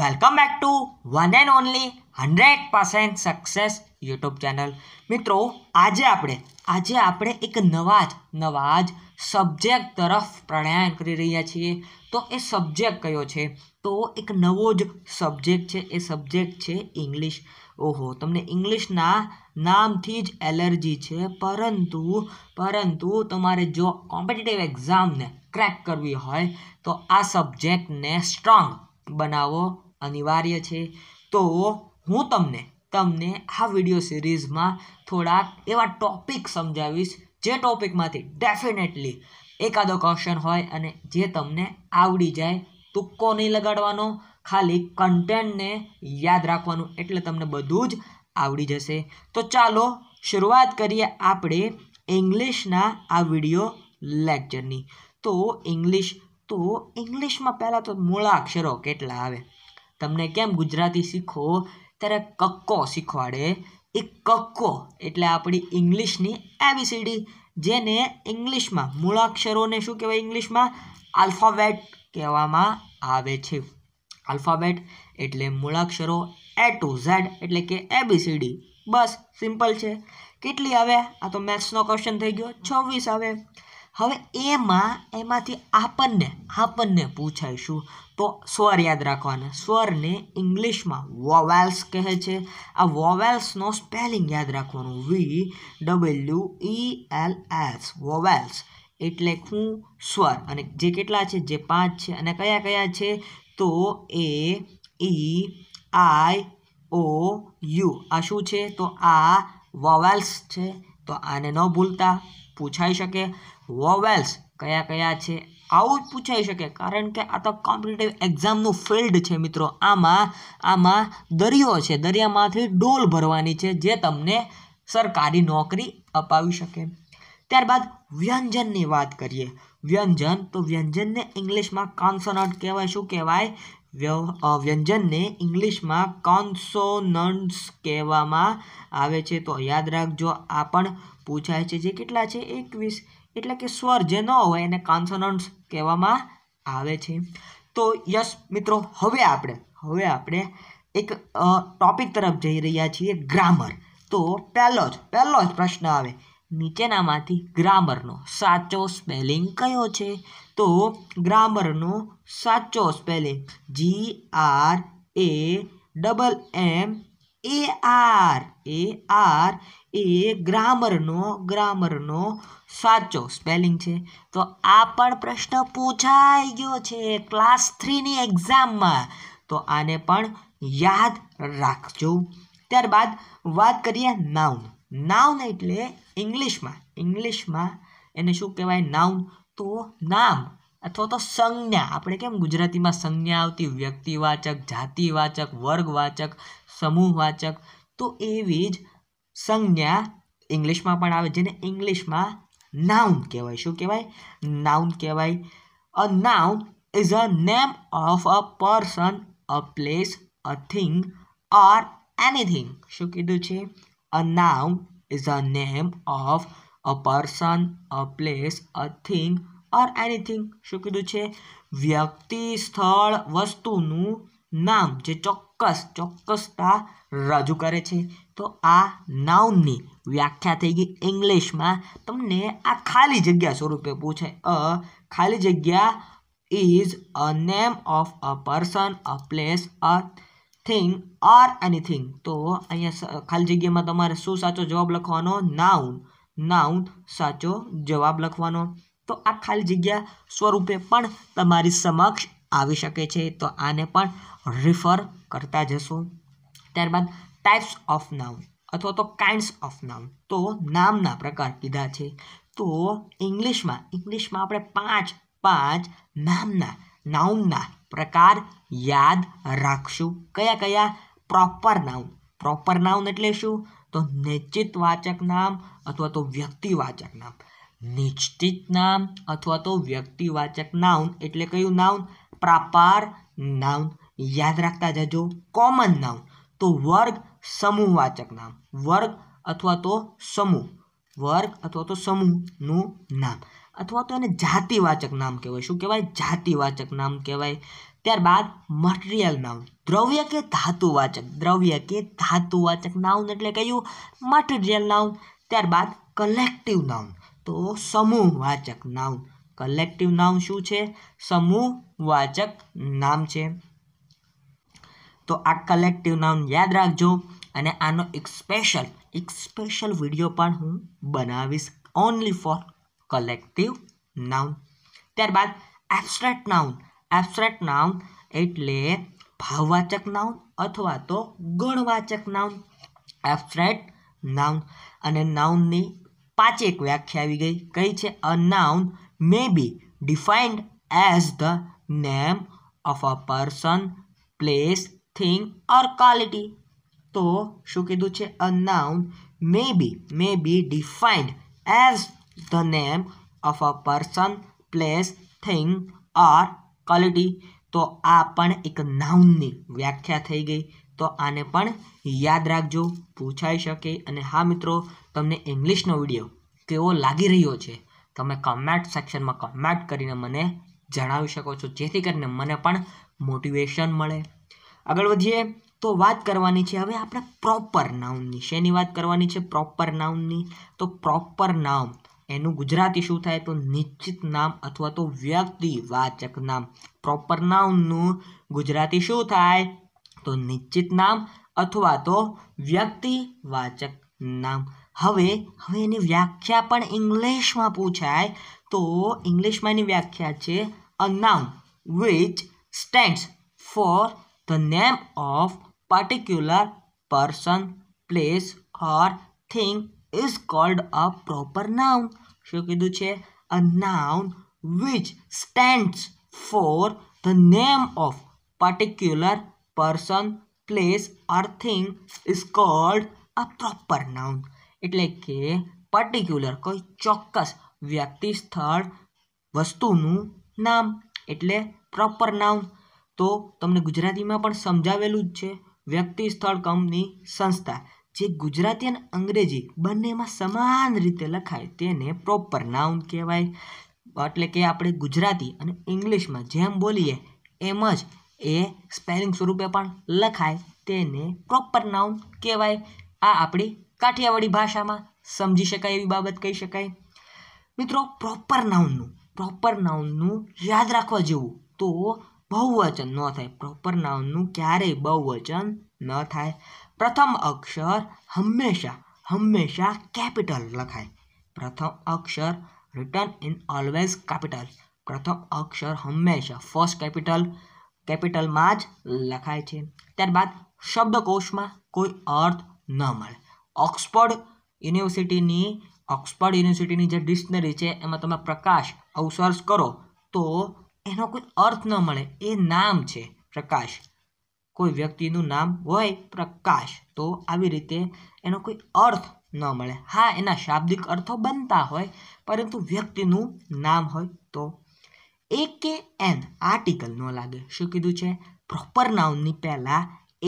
welcome back to one and only hundred percent success YouTube channel મિત્રો આજે આપણે આજે આપણે એક નવા જ નવા જ સબ્જેક્ટ તરફ પ્રણયન કરી રહ્યા છીએ તો એ સબ્જેક્ટ કયો છે તો એક નવો જ સબ્જેક્ટ છે એ સબ્જેક્ટ છે ઇંગ્લિશ ઓહો તમને ઇંગ્લિશના નામથી જ એલર્જી છે પરંતુ પરંતુ તમારે જો કોમ્પિટિટિવ એક્ઝામને ક્રેક કરવી હોય તો આ સબ્જેક્ટને સ્ટ્રોંગ બનાવો અનિવાર્ય છે તો હું તમને તમને આ વિડીયો સિરીઝમાં થોડા એવા ટોપિક સમજાવીશ જે ટોપિકમાંથી ડેફિનેટલી એકાદો ક્વેશ્ચન હોય અને જે તમને આવડી જાય તુક્કો નહીં લગાડવાનો ખાલી કન્ટેન્ટને યાદ રાખવાનું એટલે તમને બધું જ આવડી જશે તો ચાલો શરૂઆત કરીએ આપણે ઇંગ્લિશના આ વિડિયો લેક્ચરની તો ઇંગ્લિશ તો ઇંગ્લિશમાં પહેલાં તો મૂળા અક્ષરો કેટલા આવે તમને કેમ ગુજરાતી શીખો ત્યારે કક્કો શીખવાડે એ કક્કો એટલે આપણી ઇંગ્લિશની એબીસીડી જેને ઇંગ્લિશમાં મૂળાક્ષરોને શું કહેવાય ઇંગ્લિશમાં આલ્ફાબેટ કહેવામાં આવે છે આલ્ફાબેટ એટલે મૂળાક્ષરો એ ટુ ઝેડ એટલે કે એબીસીડી બસ સિમ્પલ છે કેટલી આવે આ તો મેથ્સનો ક્વેશ્ચન થઈ ગયો છવ્વીસ આવે હવે એમાં એમાંથી આપણને આપણને પૂછાઈશું તો સ્વર યાદ રાખવાના સ્વરને ઇંગ્લિશમાં વોવેલ્સ કહે છે આ વોવેલ્સનો સ્પેલિંગ યાદ રાખવાનું V W E L S vowels એટલે હું સ્વર અને જે કેટલા છે જે પાંચ છે અને કયા કયા છે તો એ ઈ આઈ ઓ યુ આ શું છે તો આ વોવેલ્સ છે તો આને ન ભૂલતા પૂછાઈ શકે વોવેલ્સ કયા કયા છે આવું જ પૂછાઈ શકે કારણ કે આ તો કોમ્પિટિટિવ એક્ઝામનું ફિલ્ડ છે મિત્રો આમાં આમાં દરિયો છે દરિયામાંથી ડોલ ભરવાની છે જે તમને સરકારી નોકરી અપાવી શકે ત્યારબાદ વ્યંજનની વાત કરીએ વ્યંજન તો વ્યંજનને ઇંગ્લિશમાં કોન્સોનટ કહેવાય શું કહેવાય વ્યંજનને ઇંગ્લિશમાં કોન્સોનન્ટ્સ કહેવામાં આવે છે તો યાદ રાખજો આ પણ પૂછાય છે જે કેટલા છે એકવીસ એટલે કે સ્વર જે ન હોય એને કોન્સોનન્ટ્સ કહેવામાં આવે છે તો યસ મિત્રો હવે આપણે હવે આપણે એક ટોપિક તરફ જઈ રહ્યા છીએ ગ્રામર તો પહેલો જ પહેલો જ પ્રશ્ન આવે નીચેનામાંથી ગ્રામરનો સાચો સ્પેલિંગ કયો છે તો ગ્રામરનો સાચો spelling G R A double M A R A R A ગ્રામરનો ગ્રામરનો સાચો સ્પેલિંગ છે તો આ પણ પ્રશ્ન પૂછાઈ ગયો છે ક્લાસ થ્રીની એક્ઝામમાં તો આને પણ યાદ રાખજો ત્યારબાદ વાત કરીએ નાઉન નાઉન એટલે ઇંગ્લિશમાં ઇંગ્લિશમાં એને શું કહેવાય નાઉન તો નામ અથવા તો સંજ્ઞા આપણે કેમ ગુજરાતીમાં સંજ્ઞા આવતી વ્યક્તિવાચક જાતિવાચક વર્ગવાચક સમૂહવાચક તો એવી જ સંજ્ઞા ઇંગ્લિશમાં પણ આવે જેને ઇંગ્લિશમાં નાઉન કહેવાય શું કહેવાય નાઉન કહેવાય a noun is a name of a person a place a thing or anything શું કીધું છે a noun is a name of a person a place a thing or anything શું કીધું છે વ્યક્તિ સ્થળ વસ્તુનું નામ જે ચોક્કસ ચોક્કસતા રજૂ કરે છે તો આ નાઉનની વ્યાખ્યા થઈ ગઈ ઇંગ્લિશમાં તમને આ ખાલી જગ્યા સ્વરૂપે પૂછાય અ ખાલી જગ્યા is a name of a person a place a thing or anything તો અહીંયા ખાલી જગ્યામાં તમારે શું સાચો જવાબ લખવાનો નાઉન નાઉન સાચો જવાબ લખવાનો તો આ ખાલી જગ્યા સ્વરૂપે પણ તમારી સમક્ષ આવી શકે છે તો આને પણ રિફર કરતા જશું ત્યારબાદ ટાઈપ્સ ઓફ નામ અથવા તો કાઇન્ડ્સ ઓફ નામ તો નામના પ્રકાર કીધા છે તો ઇંગ્લિશમાં ઇંગ્લિશમાં આપણે પાંચ પાંચ નામના નાઉનના પ્રકાર યાદ રાખશું કયા કયા પ્રોપર નાઉન પ્રોપર નાઉન એટલે શું તો નિશ્ચિત વાચક નામ અથવા તો વ્યક્તિવાચક નામ નિશ્ચિત નામ અથવા તો વ્યક્તિવાચક નાઉન એટલે કયું નાઉન પ્રાપાર નાઉન યાદ રાખતા જજો કોમન નાઉન તો વર્ગ સમૂહવાચક નામ વર્ગ અથવા તો સમૂહ વર્ગ અથવા તો સમૂહનું નામ અથવા તો એને જાતિવાચક નામ કહેવાય શું કહેવાય જાતિવાચક નામ કહેવાય ત્યારબાદ મટીરિયલ નાઉન દ્રવ્ય કે ધાતુવાચક દ્રવ્ય કે ધાતુવાચક નાઉન એટલે કહ્યું મટીરિયલ નાઉન ત્યારબાદ કલેક્ટિવ નાઉન તો સમૂહવાચક નામ કલેક્ટિવ નામ શું છે સમૂહવાચક નામ છે તો આ કલેક્ટિવ નામ યાદ રાખજો અને આનો એક સ્પેશિયલ એક સ્પેશિયલ વિડીયો પણ હું બનાવીશ ઓનલી ફોર કલેક્ટિવ નાઉન ત્યારબાદ એબ્સ્ટ્રેક્ટ નાઉન એબ્સ્ટ્રેક્ટ નાઉન એટલે ભાવવાચક નાઉન અથવા તો ગણવાચક નાઉન એબ્સ્ટ્રેક્ટ નાઉન અને નાઉનની પાંચેક વ્યાખ્યા આવી ગઈ કઈ છે a noun may be defined as the name of a person place thing or quality તો શું કીધું છે a noun may be may be defined as the name of a person place thing or quality તો આ પણ એક નાઉનની વ્યાખ્યા થઈ ગઈ તો આને પણ યાદ રાખજો પૂછાઈ શકે અને હા મિત્રો તમને ઇંગ્લિશનો વિડીયો કેવો લાગી રહ્યો છે તમે કમેન્ટ સેક્શનમાં કમેન્ટ કરીને મને જણાવી શકો છો જેથી કરીને મને પણ મોટિવેશન મળે આગળ વધીએ તો વાત કરવાની છે હવે આપણે પ્રોપર નાઉનની શેની વાત કરવાની છે પ્રોપર નાઉનની તો પ્રોપર નામ એનું ગુજરાતી શું થાય તો નિશ્ચિત નામ અથવા તો વ્યક્તિવાચક નામ પ્રોપર નાઉનનું ગુજરાતી શું થાય તો નિશ્ચિત નામ અથવા તો વ્યક્તિવાચક નામ હવે હવે એની વ્યાખ્યા પણ ઇંગ્લિશમાં પૂછાય તો ઇંગ્લિશમાં એની વ્યાખ્યા છે અ નામ which stands for the name of particular person place or thing is called a proper noun શું કીધું છે a noun which stands for the name of particular person place or thing is called a proper noun એટલે કે particular કોઈ ચોક્કસ વ્યક્તિ સ્થળ વસ્તુનું નામ એટલે પ્રોપર નાઉન તો તમને ગુજરાતીમાં પણ સમજાવેલું જ છે વ્યક્તિ સ્થળ કંપની સંસ્થા જે ગુજરાતી અને અંગ્રેજી બંનેમાં સમાન રીતે લખાય તેને પ્રોપર નાઉન કહેવાય એટલે કે આપણે ગુજરાતી અને ઇંગ્લિશમાં જેમ બોલીએ એમ જ એ સ્પેલિંગ સ્વરૂપે પણ લખાય તેને પ્રોપર નાઉન કહેવાય આ આપણી કાઠિયાવાડી ભાષામાં સમજી શકાય એવી બાબત કહી શકાય મિત્રો પ્રોપર નાઉનનું પ્રોપર નાઉનનું યાદ રાખવા જેવું તો બહુવચન ન થાય પ્રોપર નાઉનનું ક્યારેય બહુવચન ન થાય પ્રથમ અક્ષર હંમેશા હંમેશા કેપિટલ લખાય પ્રથમ અક્ષર રિટર્ન ઇન ઓલવેઝ કેપિટલ પ્રથમ અક્ષર હંમેશા ફર્સ્ટ કેપિટલ કેપિટલમાં જ લખાય છે ત્યારબાદ શબ્દકોશમાં કોઈ અર્થ ન મળે ઓક્સફર્ડ યુનિવર્સિટીની ઓક્સફર્ડ યુનિવર્સિટીની જે ડિક્શનરી છે એમાં તમે પ્રકાશ આવું કરો તો એનો કોઈ અર્થ ન મળે એ નામ છે પ્રકાશ કોઈ વ્યક્તિનું નામ હોય પ્રકાશ તો આવી રીતે એનો કોઈ અર્થ ન મળે હા એના શાબ્દિક અર્થો બનતા હોય પરંતુ વ્યક્તિનું નામ હોય તો એ કે એન આર્ટિકલ ન લાગે શું કીધું છે પ્રોપર નાઉનની પહેલાં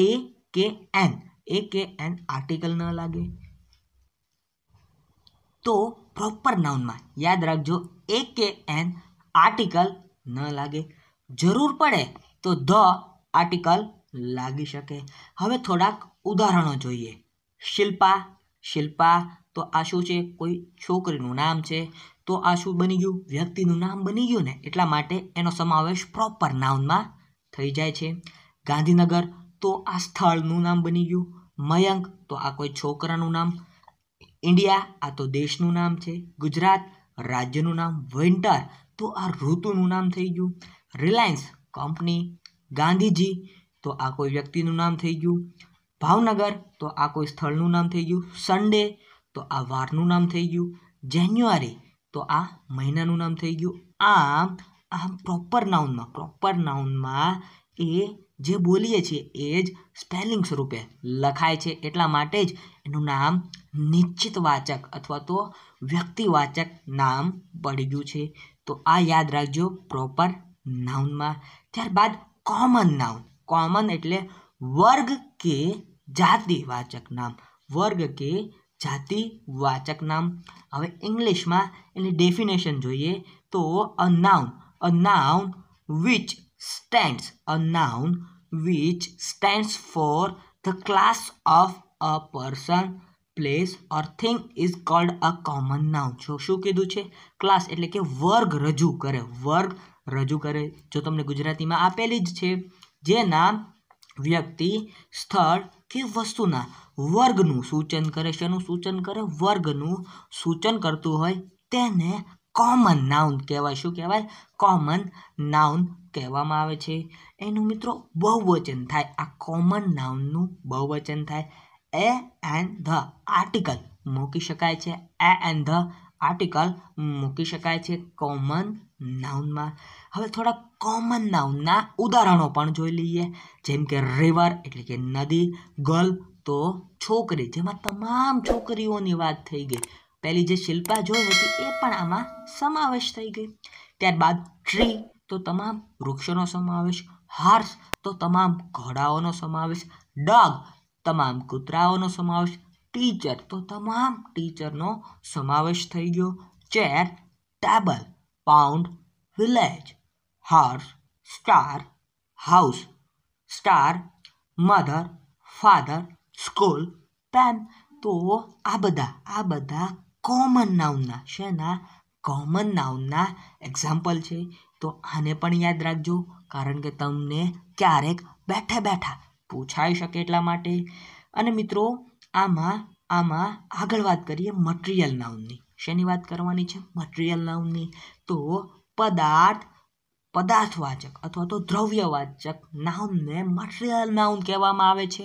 એ કે એન એ કે એન આર્ટિકલ ન લાગે તો પ્રોપર નાઉનમાં યાદ રાખજો એ કે એન આર્ટિકલ ન લાગે જરૂર પડે તો ધ આર્ટિકલ લાગી શકે હવે થોડાક ઉદાહરણો જોઈએ શિલ્પા શિલ્પા તો આ શું છે કોઈ છોકરીનું નામ છે તો આ શું બની ગયું વ્યક્તિનું નામ બની ગયું ને એટલા માટે એનો સમાવેશ પ્રોપર નાઉનમાં થઈ જાય છે ગાંધીનગર તો આ સ્થળનું નામ બની ગયું મયંક તો આ કોઈ છોકરાનું નામ ઇન્ડિયા આ તો દેશનું નામ છે ગુજરાત રાજ્યનું નામ વિન્ટર તો આ ઋતુનું નામ થઈ ગયું રિલાયન્સ કંપની ગાંધીજી તો આ કોઈ વ્યક્તિનું નામ થઈ ગયું ભાવનગર તો આ કોઈ સ્થળનું નામ થઈ ગયું સન્ડે તો આ વારનું નામ થઈ ગયું જાન્યુઆરી તો આ મહિનાનું નામ થઈ ગયું આમ આ પ્રોપર નાઉનમાં પ્રોપર નાઉનમાં એ જે બોલીએ છીએ એ જ સ્પેલિંગ સ્વરૂપે લખાય છે એટલા માટે જ એનું નામ નિશ્ચિતવાચક અથવા તો વ્યક્તિવાચક નામ પડી ગયું છે તો આ યાદ રાખજો પ્રોપર નાઉનમાં ત્યારબાદ કોમન નાઉન કોમન એટલે વર્ગ કે જાતિવાચક નામ વર્ગ કે જાતિ વાચક નામ હવે ઇંગ્લિશમાં એની ડેફિનેશન જોઈએ તો a noun a noun which stands a noun which stands for the class of a person place or thing is called a common noun જો શું કીધું છે ક્લાસ એટલે કે વર્ગ રજૂ કરે વર્ગ રજૂ કરે જો તમને ગુજરાતીમાં આપેલી જ છે જે નામ વ્યક્તિ સ્થળ કે વસ્તુના વર્ગનું સૂચન કરે શેનું સૂચન કરે વર્ગનું સૂચન કરતું હોય તેને કોમન નાઉન કહેવાય શું કહેવાય કોમન નાઉન કહેવામાં આવે છે એનું મિત્રો બહુવચન થાય આ કોમન નાઉનનું બહુવચન થાય એ એન્ડ ધ આર્ટિકલ મૂકી શકાય છે એ એન્ડ ધ આર્ટિકલ મૂકી શકાય છે કોમન નાઉનમાં હવે થોડા કોમન નાઉનના ઉદાહરણો પણ જોઈ લઈએ જેમ કે રિવર એટલે કે નદી ગર્લ તો છોકરી જેમાં તમામ છોકરીઓની વાત થઈ ગઈ પહેલી જે શિલ્પા જોઈ હતી એ પણ આમાં સમાવેશ થઈ ગઈ ત્યારબાદ ટ્રી તો તમામ વૃક્ષોનો સમાવેશ હાર્સ તો તમામ ઘોડાઓનો સમાવેશ ડોગ તમામ કૂતરાઓનો સમાવેશ ટીચર તો તમામ ટીચરનો સમાવેશ થઈ ગયો chair table pound village horse star house star mother father school pen તો આ બધા આ બધા કોમન નાઉનના શેના કોમન નાઉનના એક્ઝામ્પલ છે તો આને પણ યાદ રાખજો કારણ કે તમને ક્યારેક બેઠા બેઠા પૂછાઈ શકે એટલા માટે અને મિત્રો આમાં આમાં આગળ વાત કરીએ મટીરિયલ નાઉનની શેની વાત કરવાની છે મટીરિયલ નાઉનની તો પદાર્થ પદાર્થવાચક અથવા તો દ્રવ્યવાચક નાઉનને મટીરિયલ નાઉન કહેવામાં આવે છે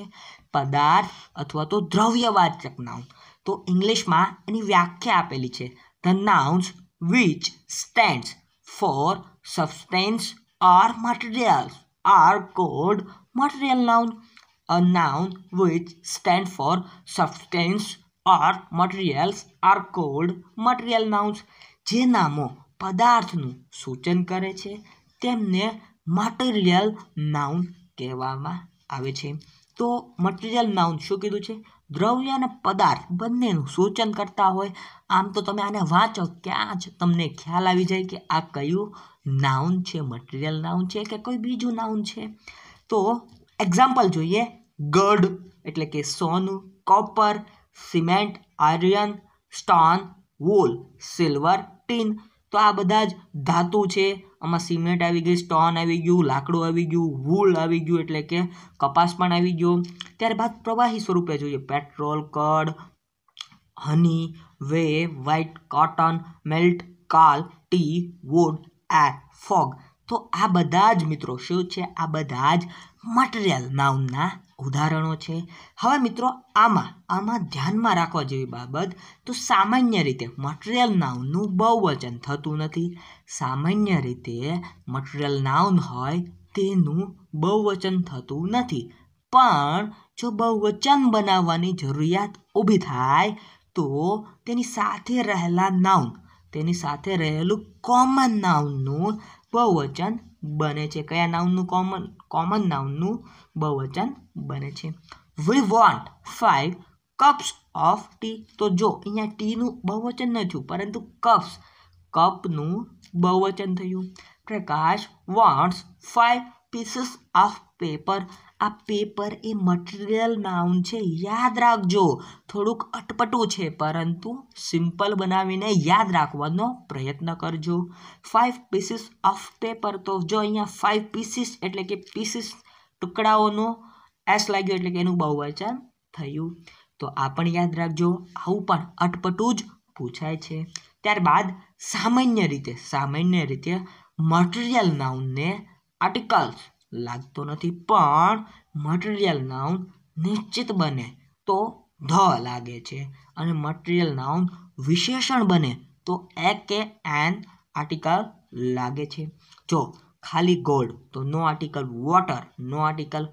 પદાર્થ અથવા તો દ્રવ્યવાચક નાઉન તો ઇંગ્લિશમાં એની વ્યાખ્યા આપેલી છે the nouns which stands for substance or materials are called material noun a noun which stand for substance or materials are called material nouns જે નામો પદાર્થનું સૂચન કરે છે તેમને મટીરિયલ નાઉન કહેવામાં આવે છે તો મટીરિયલ નાઉન શું કીધું છે દ્રવ્ય અને પદાર્થ બંનેનું સૂચન કરતા હોય આમ તો તમે આને વાંચો ક્યાં જ તમને ખ્યાલ આવી જાય કે આ કયું નાઉન છે મટીરિયલ નાઉન છે કે કોઈ બીજું નાઉન છે તો એક્ઝામ્પલ જોઈએ ગડ એટલે કે સોનું copper cement iron stone wool silver tin તો આ બધા જ ધાતુ છે આમાં સિમેન્ટ આવી ગઈ સ્ટોન આવી ગયું લાકડું આવી ગયું વૂલ આવી ગયું એટલે કે કપાસ પણ આવી ગયો ત્યારબાદ પ્રવાહી સ્વરૂપે જોઈએ petrol curd honey whey white cotton melt coal tea wood air fog તો આ બધા જ મિત્રો શું છે આ બધા જ મટીરિયલ નાઉનના ઉદાહરણો છે હવે મિત્રો આમાં આમાં ધ્યાનમાં રાખવા જેવી બાબત તો સામાન્ય રીતે મટિરિયલ નાઉનનું બહુવચન થતું નથી સામાન્ય રીતે મટિરિયલ નાઉન હોય તેનું બહુવચન થતું નથી પણ જો બહુવચન બનાવવાની જરૂરિયાત ઊભી થાય તો તેની સાથે રહેલા નાઉન તેની સાથે રહેલું કોમન નાઉનનું બહુવચન બને છે કયા નાઉનનું કોમન કોમન નાઉનનું બહુવચન બને છે we want five cups of tea તો જો અહીંયા ટીનું બહુવચન ન થયું પરંતુ કપ્સ કપનું બહુવચન થયું Prakash wants five pieces of paper આ પેપર એ મટીરિયલ નાઉન છે યાદ રાખજો થોડુંક અટપટું છે પરંતુ સિમ્પલ બનાવીને યાદ રાખવાનો પ્રયત્ન કરજો ફાઇવ પીસીસ ઓફ પેપર તો જો અહીંયા ફાઇવ પીસીસ એટલે કે પીસીસ ટુકડાઓનો એસ લાગ્યો એટલે કે એનું બહુવચન થયું તો આ પણ યાદ રાખજો આવું પણ અટપટું જ પૂછાય છે ત્યારબાદ સામાન્ય રીતે સામાન્ય રીતે મટીરિયલ નાઉનને આર્ટિકલ્સ લાગતો નથી પણ મટીરિયલ નાઉન નિશ્ચિત બને તો ધ લાગે છે અને મટીરિયલ નાઉન વિશેષણ બને તો એ કે એન આર્ટિકલ લાગે છે જો ખાલી ગોલ્ડ તો no article water no article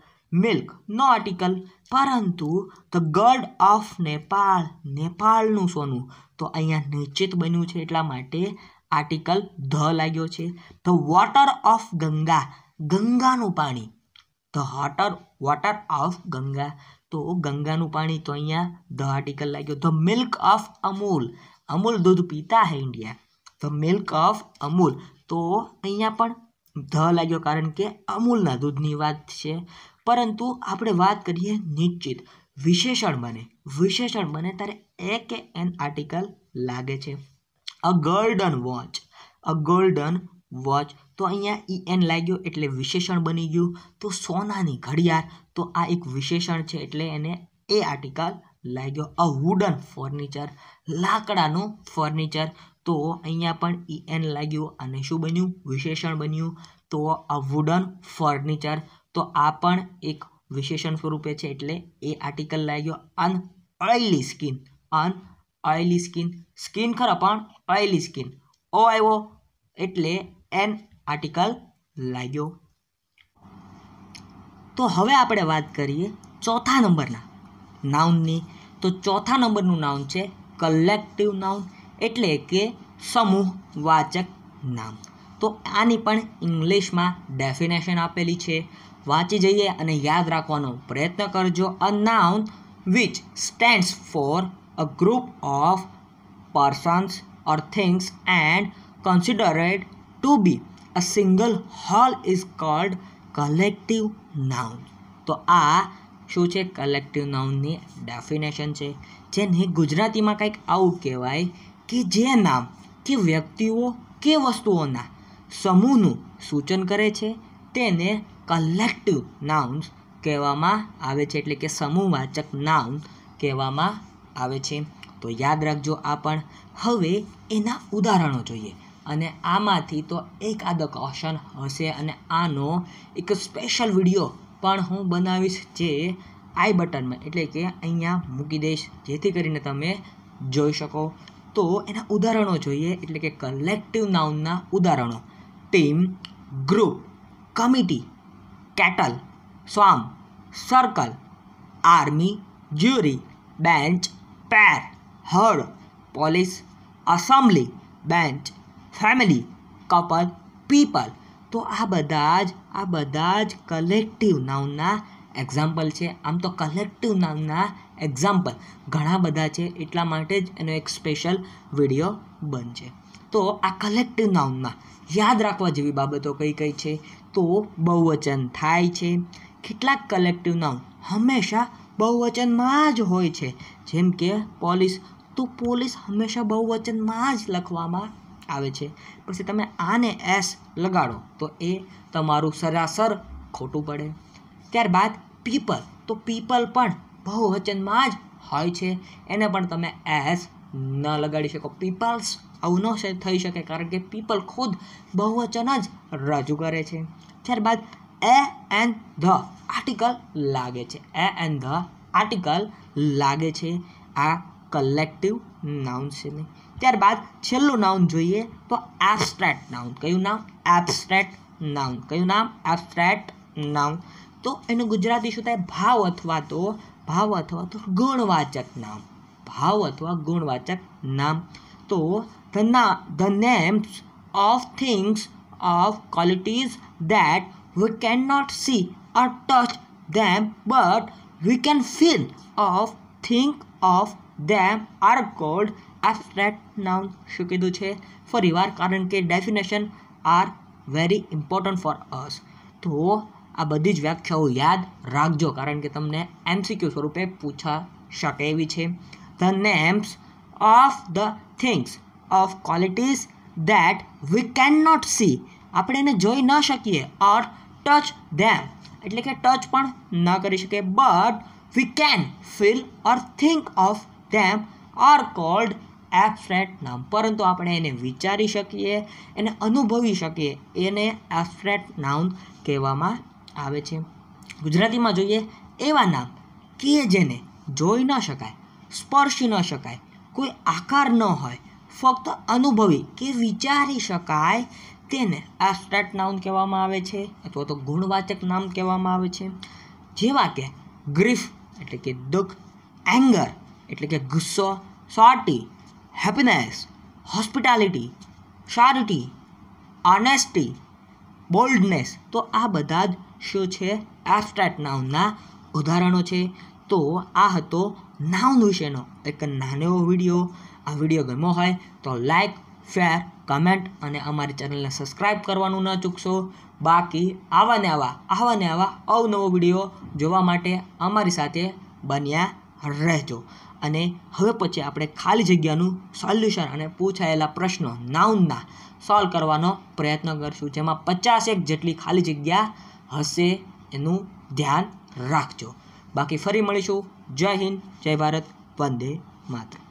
milk no article પરંતુ ધ ગર્ડ ઓફ નેપાળ નેપાળનું સોનું તો અહીંયા નિશ્ચિત બન્યું છે એટલા માટે આર્ટિકલ ધ લાગ્યો છે ધ વોટર ઓફ ગંગા ગંગાનું પાણી the hotter water of Ganga તો ગંગાનું પાણી તો અહીંયા ધ આર્ટિકલ લાગ્યો the milk of Amul Amul દૂધ પીતા હે India the milk of Amul તો અહીંયા પણ ધ લાગ્યો કારણ કે અમૂલના દૂધની વાત છે પરંતુ આપણે વાત કરીએ નિશ્ચિત વિશેષણ બને વિશેષણ બને ત્યારે એ કે એન આર્ટિકલ લાગે છે a golden watch a golden watch તો અહીંયા ઈ e એન લાગ્યો એટલે વિશેષણ બની ગયું તો સોનાની ઘડિયાળ તો આ એક વિશેષણ છે એટલે એને એ આર્ટિકલ લાગ્યો અ વુડન ફર્નિચર લાકડાનું ફર્નિચર તો અહીંયા પણ ઈ e એન લાગ્યું અને શું બન્યું વિશેષણ બન્યું તો આ વુડન ફર્નિચર તો આ પણ એક વિશેષણ સ્વરૂપે છે એટલે એ આર્ટિકલ લાગ્યો an oily skin an oily skin skin ખરા પણ ઓઇલી સ્કિન ઓ આવ્યો એટલે એન આર્ટિકલ લાગ્યો તો હવે આપણે વાત કરીએ ચોથા નંબરના નાઉનની તો ચોથા નંબરનું નાઉન છે કલેક્ટિવ નાઉન એટલે કે સમૂહવાચક નામ તો આની પણ ઇંગ્લિશમાં ડેફિનેશન આપેલી છે વાંચી જઈએ અને યાદ રાખવાનો પ્રયત્ન કરજો a noun which stands for a group of persons or things and considered to be a single whole is called collective noun તો આ શું છે કલેક્ટિવ નાઉનની ડેફિનેશન છે જેને ગુજરાતીમાં કંઈક આવું કહેવાય કે જે નામ કે વ્યક્તિઓ કે વસ્તુઓના સમૂહનું સૂચન કરે છે તેને કલેક્ટિવ નાઉન્સ કહેવામાં આવે છે એટલે કે સમૂહવાચક નાઉન કહેવામાં આવે છે તો યાદ રાખજો આ પણ હવે એના ઉદાહરણો જોઈએ અને આમાંથી તો એક એકાદ ક્વેશ્ચન હશે અને આનો એક સ્પેશિયલ વિડીયો પણ હું બનાવીશ જે આઈ બટનમાં એટલે કે અહીંયા મૂકી દઈશ જેથી કરીને તમે જોઈ શકો તો એના ઉદાહરણો જોઈએ એટલે કે કલેક્ટિવ નાઉનના ઉદાહરણો team group committee cattle swarm circle army jury bench pair હળ police assembly bench family couple people તો આ બધા જ આ બધા જ કલેક્ટિવ નાઉનના એક્ઝામ્પલ છે આમ તો કલેક્ટિવ નામના એક્ઝામ્પલ ઘણા બધા છે એટલા માટે જ એનો એક સ્પેશિયલ વિડીયો બનશે તો આ કલેક્ટિવ નાઉનમાં યાદ રાખવા જેવી બાબતો કઈ કઈ છે તો બહુવચન થાય છે કેટલાક કલેક્ટિવ નાઉન હંમેશા બહુવચનમાં જ હોય છે જેમ કે પોલીસ તો પોલીસ હંમેશા બહુવચનમાં જ લખવામાં આવે છે પછી તમે આને એસ લગાડો તો એ તમારું સરાસર ખોટું પડે ત્યારબાદ પીપલ તો પીપલ પણ બહુવચનમાં જ હોય છે એને પણ તમે એસ ન લગાડી શકો પીપલ્સ આવું ન થઈ શકે કારણ કે પીપલ ખુદ બહુવચન જ રજૂ કરે છે ત્યારબાદ એ એન્ડ ધ આર્ટિકલ લાગે છે એ એન્ડ ધ આર્ટિકલ લાગે છે આ કલેક્ટિવ નાઉન છે ત્યારબાદ છેલ્લું નાઉન જોઈએ તો એબસ્ટ્રેક્ટ નાઉન કયું નામ એબસ્ટ્રેક્ટ નાઉન કયું નામ એબસ્ટ્રેક્ટ નાઉન તો એનું ગુજરાતી શું થાય ભાવ અથવા તો ભાવ અથવા તો ગુણવાચક નામ ભાવ અથવા ગુણવાચક નામ તો the, na- the names of things of qualities that we cannot see or touch them but we can feel of think of them are called abstract noun શું કીધું છે ફરી વાર કારણ કે definition are very important for us તો આ બધી જ વ્યાખ્યાઓ યાદ રાખજો કારણ કે તમને એમસીક્યુ સ્વરૂપે પૂછા શકે એવી છે the names of the things of qualities that we can not see આપણે એને જોઈ ન શકીએ ઓર ટચ ધેમ એટલે કે ટચ પણ ન કરી શકીએ but we can feel or think of them are called abstract નામ પરંતુ આપણે એને વિચારી શકીએ એને અનુભવી શકીએ એને એબ્સ્ટ્રેક્ટ નાઉન કહેવામાં આવે છે ગુજરાતીમાં જોઈએ એવા નામ કે જેને જોઈ ન શકાય સ્પર્શી ન શકાય કોઈ આકાર ન હોય ફક્ત અનુભવી કે વિચારી શકાય તેને એબ્સ્ટ્રેક્ટ નામ કહેવામાં આવે છે અથવા તો ગુણવાચક નામ કહેવામાં આવે છે જેવા કે ગ્રીફ એટલે કે દુઃખ એંગર એટલે કે ગુસ્સો સોટી happiness hospitality charity honesty boldness તો આ બધા જ શું છે એબસ્ટ્રેક્ટ નાઉનના ઉદાહરણો છે તો આ હતો નાઉન વિશેનો એક નાનો એવો વિડીયો આ વિડીયો ગમ્યો હોય તો લાઇક શેર કમેન્ટ અને અમારી ચેનલને સબસ્ક્રાઈબ કરવાનું ન ચૂકશો બાકી આવા ને આવા આવા ને આવા અવનવો વિડીયો જોવા માટે અમારી સાથે બન્યા રહેજો અને હવે પછી આપણે ખાલી જગ્યાનું સોલ્યુશન અને પૂછાયેલા પ્રશ્નો નાઉનના સોલ્વ કરવાનો પ્રયત્ન કરશું જેમાં પચાસેક જેટલી ખાલી જગ્યા હશે એનું ધ્યાન રાખજો બાકી ફરી મળીશું જય હિન્દ જય ભારત વંદે માતરમ